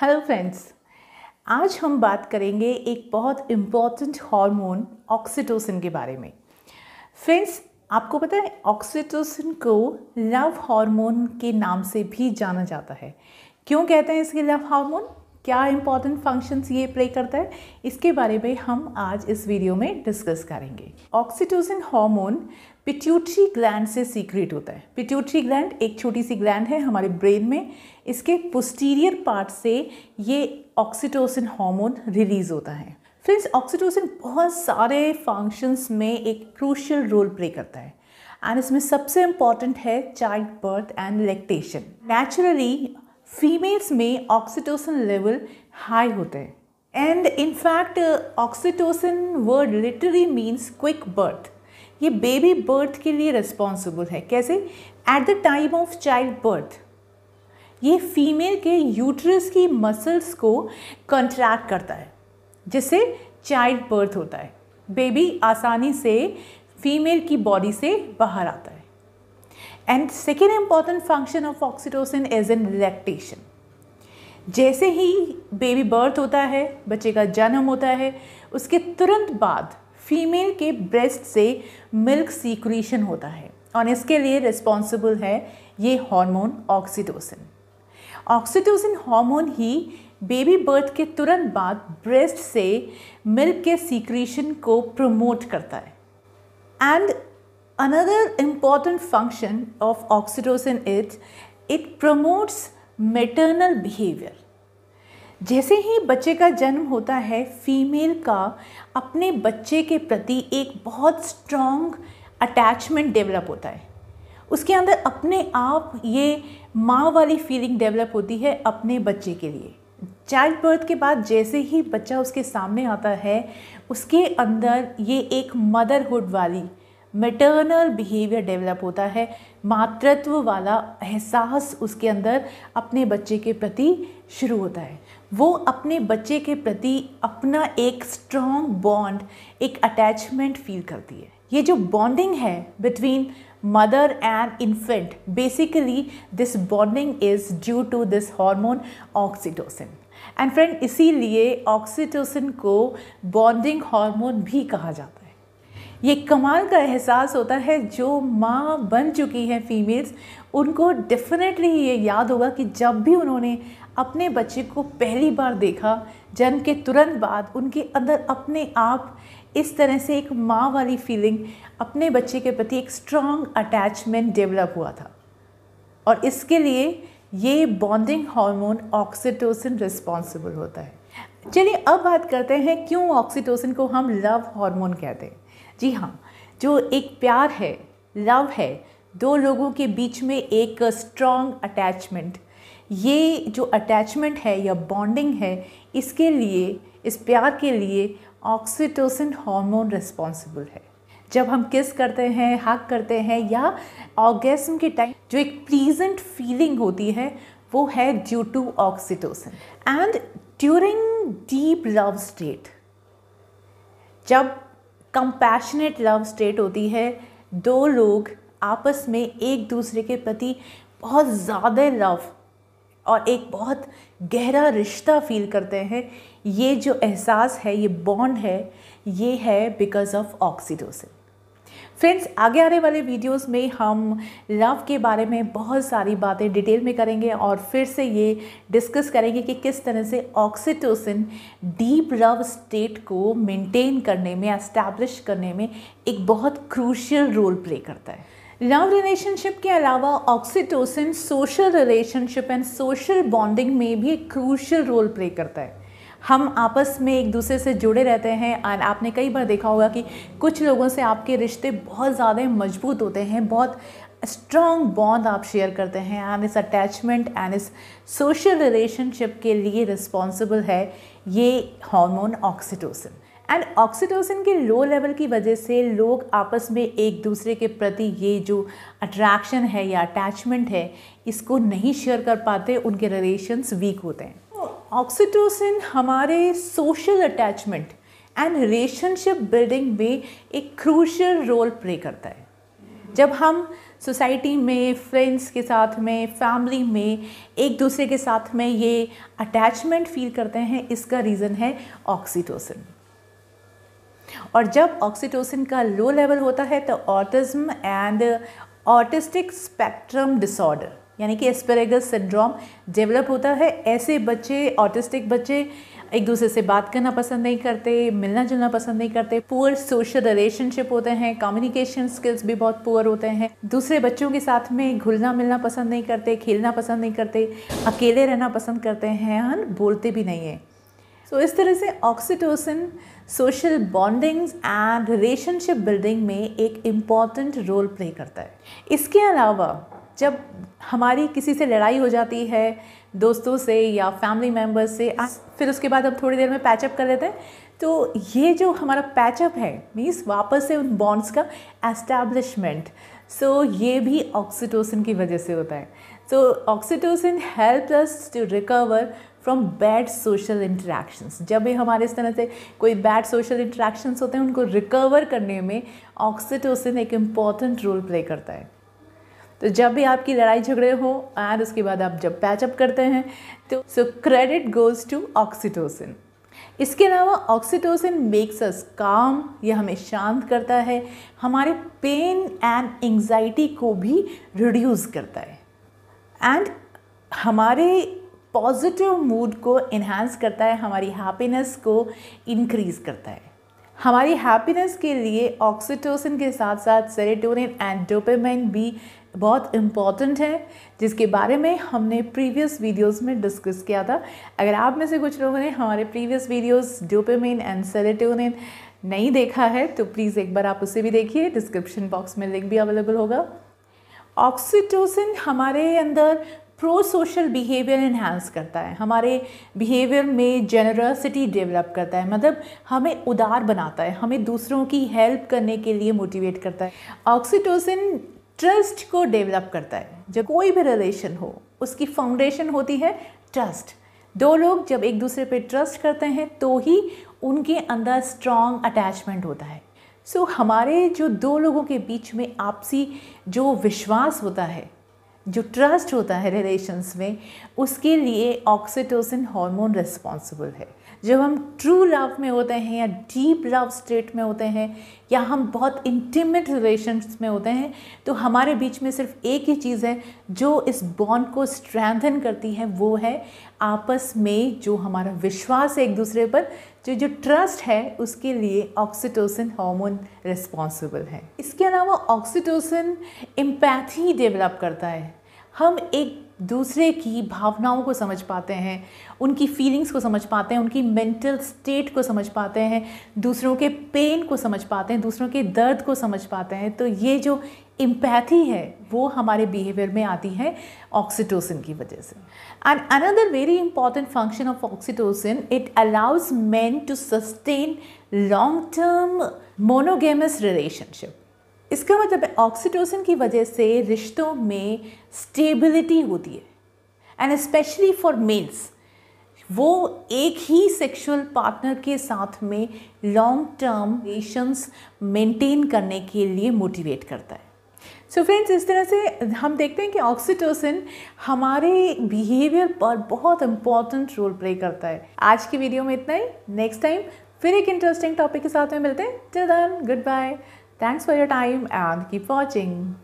Hello friends आज हम बात करेंगे एक बहुत इम्पॉर्टेंट हार्मोन ऑक्सीटोसिन के बारे में फ्रेंड्स आपको पता है ऑक्सीटोसिन को लव हार्मोन के नाम से भी जाना जाता है क्यों कहते हैं इसके लव हार्मोन क्या इंपॉर्टेंट फंक्शंस ये प्ले करता है इसके बारे में हम आज इस वीडियो में डिस्कस करेंगे ऑक्सीटोसिन हार्मोन पिट्यूटरी ग्लैंड से सीक्रेट होता है पिट्यूटरी ग्लैंड एक छोटी सी ग्लैंड है हमारे ब्रेन में इसके पोस्टीरियर पार्ट से ये ऑक्सीटोसिन हार्मोन रिलीज होता है फ्रेंड्स ऑक्सीटोसिन बहुत सारे फंक्शंस में एक क्रूशल रोल प्ले करता है एंड इसमें सबसे इम्पॉर्टेंट है child birth and lactation naturally females में ऑक्सीटोसिन लेवल हाई होते हैं and in fact oxytocin word literally means quick birth ये बेबी बर्थ के लिए रिस्पॉन्सिबल है कैसे at the time of child birth ये फीमेल के यूट्रस की मसल्स को कंट्रैक्ट करता है जिससे चाइल्ड बर्थ होता है बेबी आसानी से फीमेल की बॉडी से बाहर आता है and second important function of oxytocin is in relactation जैसे ही बेबी बर्थ होता है बच्चे का जन्म होता है उसके तुरंत बाद फीमेल के ब्रेस्ट से मिल्क सीक्रेशन होता है और इसके लिए रिस्पॉन्सिबल है ये हार्मोन ऑक्सीटोसिन ऑक्सीटोसिन हार्मोन ही बेबी बर्थ के तुरंत बाद ब्रेस्ट से मिल्क के सीक्रेशन को प्रमोट करता है and Another important function of oxytocin is it promotes maternal behavior. जैसे ही बच्चे का जन्म होता है फीमेल का अपने बच्चे के प्रति एक बहुत स्ट्रॉन्ग अटैचमेंट डेवलप होता है उसके अंदर अपने आप ये माँ वाली फीलिंग डेवलप होती है अपने बच्चे के लिए चाइल्ड बर्थ के बाद जैसे ही बच्चा उसके सामने आता है उसके अंदर ये एक मदरहुड वाली मेटर्नल बिहेवियर डेवलप होता है मातृत्व वाला एहसास उसके अंदर अपने बच्चे के प्रति शुरू होता है वो अपने बच्चे के प्रति अपना एक स्ट्रॉन्ग बॉन्ड एक अटैचमेंट फील करती है ये जो बॉन्डिंग है between mother and infant basically this bonding is due to this hormone oxytocin and friend इसीलिए ऑक्सीटोसिन को बॉन्डिंग हार्मोन भी कहा जाता है ये कमाल का एहसास होता है जो माँ बन चुकी हैं फीमेल्स उनको डेफिनेटली ये याद होगा कि जब भी उन्होंने अपने बच्चे को पहली बार देखा जन्म के तुरंत बाद उनके अंदर अपने आप इस तरह से एक माँ वाली फीलिंग अपने बच्चे के प्रति एक स्ट्रॉन्ग अटैचमेंट डेवलप हुआ था और इसके लिए ये बॉन्डिंग हार्मोन ऑक्सीटोसिन रिस्पॉन्सिबल होता है चलिए अब बात करते हैं क्यों ऑक्सीटोसिन को हम लव हार्मोन कहते हैं जी हाँ जो एक प्यार है लव है दो लोगों के बीच में एक स्ट्रॉन्ग अटैचमेंट ये जो अटैचमेंट है या बॉन्डिंग है इसके लिए इस प्यार के लिए ऑक्सीटोसिन हार्मोन रिस्पॉन्सिबल है जब हम किस करते हैं हक करते हैं या ऑर्गेसम के टाइम जो एक प्लीजेंट फीलिंग होती है वो है due to oxytocin and during deep love state जब कंपैशनेट लव स्टेट होती है दो लोग आपस में एक दूसरे के प्रति बहुत ज़्यादा लव और एक बहुत गहरा रिश्ता फील करते हैं ये जो एहसास है ये बॉन्ड है ये है बिकॉज ऑफ ऑक्सीडोसिन फ्रेंड्स आगे आने वाले वीडियोस में हम लव के बारे में बहुत सारी बातें डिटेल में करेंगे और फिर से ये डिस्कस करेंगे कि किस तरह से ऑक्सीटोसिन डीप लव स्टेट को मेंटेन करने में एस्टैब्लिश करने में एक बहुत क्रूशियल रोल प्ले करता है लव रिलेशनशिप के अलावा oxytocin social relationship and social bonding में भी एक क्रूशल रोल प्ले करता है हम आपस में एक दूसरे से जुड़े रहते हैं एंड आपने कई बार देखा होगा कि कुछ लोगों से आपके रिश्ते बहुत ज़्यादा मजबूत होते हैं बहुत स्ट्रॉन्ग बॉन्ड आप शेयर करते हैं एंड इस अटैचमेंट एंड इस सोशल रिलेशनशिप के लिए रिस्पॉन्सिबल है ये हार्मोन ऑक्सीटोसिन एंड ऑक्सीटोसिन के लो लेवल की वजह से लोग आपस में एक दूसरे के प्रति ये जो अट्रैक्शन है या अटैचमेंट है इसको नहीं शेयर कर पाते उनके रिलेशन्स वीक होते हैं ऑक्सीटोसिन हमारे social attachment and relationship building में एक क्रूशल रोल प्ले करता है जब हम सोसाइटी में फ्रेंड्स के साथ में फैमिली में एक दूसरे के साथ में ये अटैचमेंट फील करते हैं इसका रीज़न है ऑक्सीटोसिन और जब ऑक्सीटोसिन का लो लेवल होता है तो autism and autistic spectrum disorder यानी कि एस्पेरेगस सिंड्रोम डेवलप होता है ऐसे बच्चे ऑटिस्टिक बच्चे एक दूसरे से बात करना पसंद नहीं करते मिलना जुलना पसंद नहीं करते पुअर सोशल रिलेशनशिप होते हैं कम्युनिकेशन स्किल्स भी बहुत पुअर होते हैं दूसरे बच्चों के साथ में घुलना मिलना पसंद नहीं करते खेलना पसंद नहीं करते अकेले रहना पसंद करते हैं और बोलते भी नहीं हैं सो so, इस तरह से oxytocin social bondings and relationship building में एक इम्पॉर्टेंट रोल प्ले करता है इसके अलावा जब हमारी किसी से लड़ाई हो जाती है दोस्तों से या फैमिली मेम्बर्स से फिर उसके बाद हम थोड़ी देर में पैचअप कर लेते हैं तो ये जो हमारा पैचअप है मीन्स वापस से उन बॉन्ड्स का एस्टैब्लिशमेंट सो so, ये भी ऑक्सीटोसिन की वजह से होता है so oxytocin help us to recover from bad social interactions जब भी हमारे इस तरह से कोई बैड सोशल इंट्रैक्शंस होते हैं उनको रिकवर करने में ऑक्सीटोसिन एक इम्पॉर्टेंट रोल प्ले करता है तो जब भी आपकी लड़ाई झगड़े हो एंड उसके बाद आप जब पैचअप करते हैं तो so credit goes to oxytocin इसके अलावा ऑक्सीटोसिन मेक्स अस काम यह हमें शांत करता है हमारे पेन एंड एंग्जाइटी को भी रिड्यूस करता है एंड हमारे पॉजिटिव मूड को इन्हांस करता है हमारी हैप्पीनेस को इंक्रीज़ करता है हमारी हैप्पीनेस के लिए ऑक्सीटोसिन के साथ साथ सेरेटोनिन एंड डोपेमाइन भी बहुत इम्पॉर्टेंट है जिसके बारे में हमने प्रीवियस वीडियोस में डिस्कस किया था अगर आप में से कुछ लोगों ने हमारे previous videos dopamine and serotonin नहीं देखा है तो प्लीज़ एक बार आप उसे भी देखिए डिस्क्रिप्शन बॉक्स में लिंक भी अवेलेबल होगा ऑक्सीटोसिन हमारे अंदर प्रो सोशल बिहेवियर इन्हांस करता है हमारे बिहेवियर में जेनरसिटी डेवलप करता है मतलब हमें उदार बनाता है हमें दूसरों की हेल्प करने के लिए मोटिवेट करता है ऑक्सीटोसिन ट्रस्ट को डेवलप करता है जब कोई भी रिलेशन हो उसकी फाउंडेशन होती है ट्रस्ट दो लोग जब एक दूसरे पे ट्रस्ट करते हैं तो ही उनके अंदर स्ट्रांग अटैचमेंट होता है सो so, हमारे जो दो लोगों के बीच में आपसी जो विश्वास होता है जो ट्रस्ट होता है रिलेशंस में उसके लिए ऑक्सीटोसिन हार्मोन रिस्पॉन्सिबल है जब हम ट्रू लव में होते हैं या डीप लव स्टेट में होते हैं या हम बहुत इंटीमेट रिलेशंस में होते हैं तो हमारे बीच में सिर्फ एक ही चीज़ है जो इस बॉन्ड को स्ट्रेंथन करती है वो है आपस में जो हमारा विश्वास है एक दूसरे पर जो जो ट्रस्ट है उसके लिए ऑक्सीटोसिन हार्मोन रिस्पॉन्सिबल है इसके अलावा ऑक्सीटोसिन एम्पैथी डेवलप करता है हम एक दूसरे की भावनाओं को समझ पाते हैं उनकी फीलिंग्स को समझ पाते हैं उनकी मेंटल स्टेट को समझ पाते हैं दूसरों के पेन को समझ पाते हैं दूसरों के दर्द को समझ पाते हैं तो ये जो एम्पैथी है वो हमारे बिहेवियर में आती है ऑक्सीटोसिन की वजह से and another very important function of oxytocin it allows man to sustain long term monogamous relationship इसका मतलब है ऑक्सीटोसिन की वजह से रिश्तों में स्टेबिलिटी होती है एंड स्पेशली फॉर मेल्स वो एक ही सेक्सुअल पार्टनर के साथ में लॉन्ग टर्म रिलेशंस मेंटेन करने के लिए मोटिवेट करता है सो so फ्रेंड्स इस तरह से हम देखते हैं कि ऑक्सीटोसिन हमारे बिहेवियर पर बहुत इंपॉर्टेंट रोल प्ले करता है आज की वीडियो में इतना ही नेक्स्ट टाइम फिर एक इंटरेस्टिंग टॉपिक के साथ में मिलते हैं till good bye Thanks for your time and keep watching.